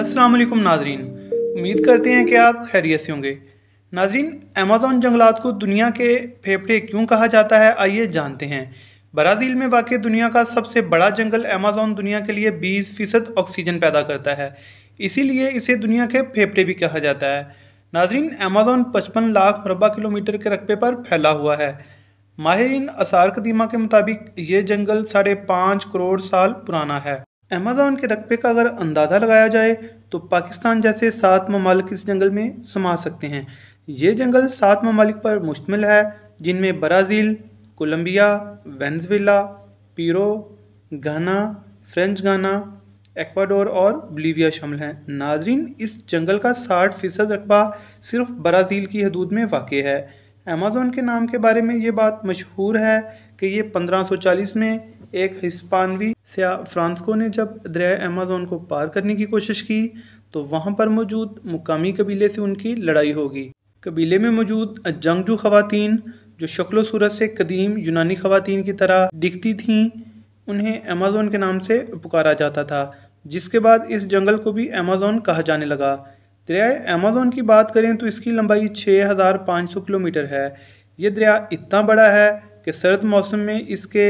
अस्सलाम वालेकुम नाजरीन उम्मीद करते हैं कि आप खैरियत से होंगे नाजरीन अमेज़ोन जंगलात को दुनिया के फेफड़े क्यों कहा जाता है आइए जानते हैं ब्राज़ील में वाक़ दुनिया का सबसे बड़ा जंगल अमेज़ोन दुनिया के लिए 20 फ़ीसद ऑक्सीजन पैदा करता है इसीलिए इसे दुनिया के फेफड़े भी कहा जाता है नाजरीन अमेज़ोन पचपन लाख मरबा किलोमीटर के रकबे पर फैला हुआ है माहरीन असार कदीमा के मुताबिक ये जंगल साढ़े पाँच करोड़ साल पुराना है अमेज़ोन के रकबे का अगर अंदाज़ा लगाया जाए तो पाकिस्तान जैसे सात ममालिक इस जंगल में समा सकते हैं ये जंगल सात ममालिक पर मुश्तमिल है जिनमें ब्राज़ील कोलंबिया वेंजवेला पीरो गाना फ्रेंच गाना एक्वाडोर और बलीविया शामिल हैं नाजरीन इस जंगल का साठ फ़ीसद रकबा सिर्फ ब्राज़ील की हदूद में वाक़ है अमेज़ोन के नाम के बारे में ये बात मशहूर है कि ये 1540 में एक हिस्पानवी सिया फ्रांसको ने जब दरिया अमेज़ोन को पार करने की कोशिश की तो वहाँ पर मौजूद मुकामी कबीले से उनकी लड़ाई होगी कबीले में मौजूद जंगजू खवतिन जो शक्ल सूरत से कदीम यूनानी खवतिन की तरह दिखती थीं उन्हें अमेज़ोन के नाम से पुकारा जाता था जिसके बाद इस जंगल को भी अमेज़ोन कहा जाने लगा दरिया अमेज़ोन की बात करें तो इसकी लंबाई 6,500 किलोमीटर है ये दरिया इतना बड़ा है कि सर्द मौसम में इसके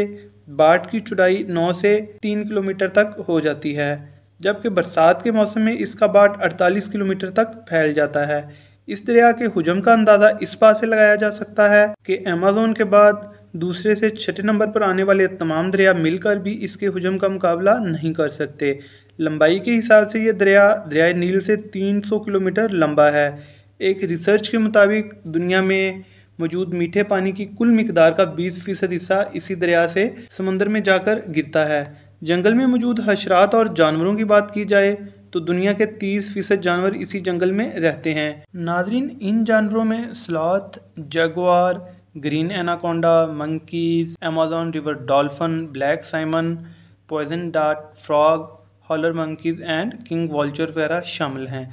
बाट की चुड़ाई 9 से 3 किलोमीटर तक हो जाती है जबकि बरसात के मौसम में इसका बाट 48 किलोमीटर तक फैल जाता है इस दरिया के हजम का अंदाज़ा इस बात से लगाया जा सकता है कि अमेजोन के बाद दूसरे से छठे नंबर पर आने वाले तमाम दरिया मिलकर भी इसके हजम का मुकाबला नहीं कर सकते लंबाई के हिसाब से यह दरिया दरियाए नील से 300 किलोमीटर लंबा है एक रिसर्च के मुताबिक दुनिया में मौजूद मीठे पानी की कुल मकदार का 20 फीसद हिस्सा इसी दरिया से समंदर में जाकर गिरता है जंगल में मौजूद हशरात और जानवरों की बात की जाए तो दुनिया के 30 फीसद जानवर इसी जंगल में रहते हैं नाजरीन इन जानवरों में sloth jaguar green anaconda monkeys Amazon river dolphin black caiman poison dart frog howler monkeys and king vulture वगैरह शामिल हैं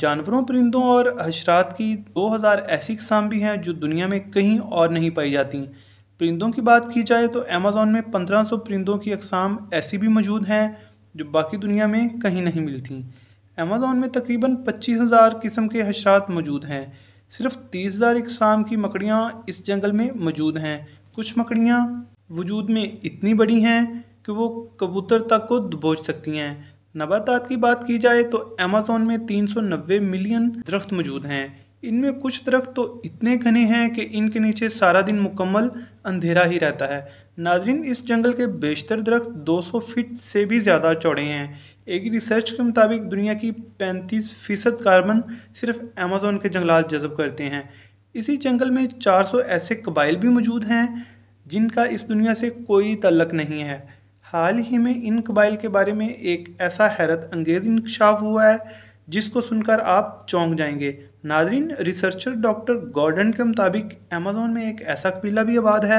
जानवरों परिंदों और हशरात की 2000 ऐसी किस्म भी हैं जो दुनिया में कहीं और नहीं पाई जाती परिंदों की बात की जाए तो अमेज़ोन में 1500 परिंदों की अकसाम ऐसी भी मौजूद हैं जो बाकी दुनिया में कहीं नहीं मिलती अमेज़ोन में तकरीबन 25,000 किस्म के हशरात मौजूद हैं सिर्फ 30,000 इकसाम की मकड़ियाँ इस जंगल में मौजूद हैं कुछ मकड़ियाँ वजूद में इतनी बड़ी हैं कि वो कबूतर तक को दबोच सकती हैं नबातात की बात की जाए तो अमेजोन में 390 मिलियन दरख्त मौजूद हैं इनमें कुछ दरख्त तो इतने घने हैं कि इनके नीचे सारा दिन मुकम्मल अंधेरा ही रहता है नाजरीन इस जंगल के बेशतर दरख्त 200 फीट से भी ज़्यादा चौड़े हैं एक रिसर्च के मुताबिक दुनिया की 35 फ़ीसद कार्बन सिर्फ अमेजोन के जंगलात जजब करते हैं इसी जंगल में 400 ऐसे कबाइल भी मौजूद हैं जिनका इस दुनिया से कोई तल्लक नहीं है हाल ही में इन कबाइल के बारे में एक ऐसा हैरत अंगेज इंकशाफ हुआ है जिसको सुनकर आप चौंक जाएंगे नाजरीन रिसर्चर डॉक्टर गॉर्डन के मुताबिक अमेजोन में एक ऐसा कबीला भी आबाद है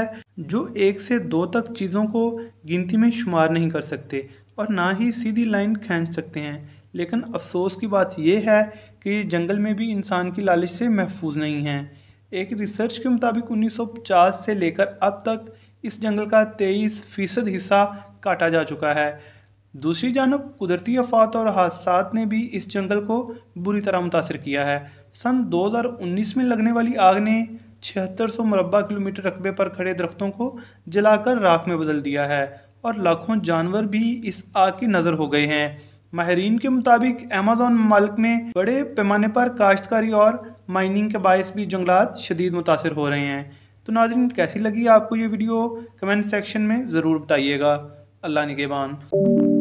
जो एक से दो तक चीज़ों को गिनती में शुमार नहीं कर सकते और ना ही सीधी लाइन खींच सकते हैं लेकिन अफसोस की बात यह है कि जंगल में भी इंसान की लालच से महफूज नहीं है एक रिसर्च के मुताबिक 1950 से लेकर अब तक इस जंगल का तेईस फ़ीसद हिस्सा काटा जा चुका है दूसरी जानब कुदरती आफात और हादसा ने भी इस जंगल को बुरी तरह मुतासर किया है सन 2019 में लगने वाली आग ने छिहत्तर सौ मरबा किलोमीटर रकबे पर खड़े दरख्तों को जलाकर राख में बदल दिया है और लाखों जानवर भी इस आग की नज़र हो गए हैं माहरीन के मुताबिक अमेजोन मालिक में बड़े पैमाने पर काश्तकारी और माइनिंग के बायस भी जंगलात शदीद मुतासर हो रहे हैं तो नाजरन कैसी लगी आपको ये वीडियो कमेंट सेक्शन में ज़रूर बताइएगा अल्लाह निगेबान